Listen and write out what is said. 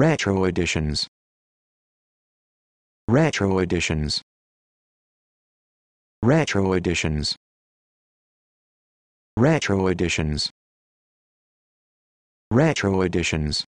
Retro Editions Retro Editions Retro Editions Retro Editions Retro Editions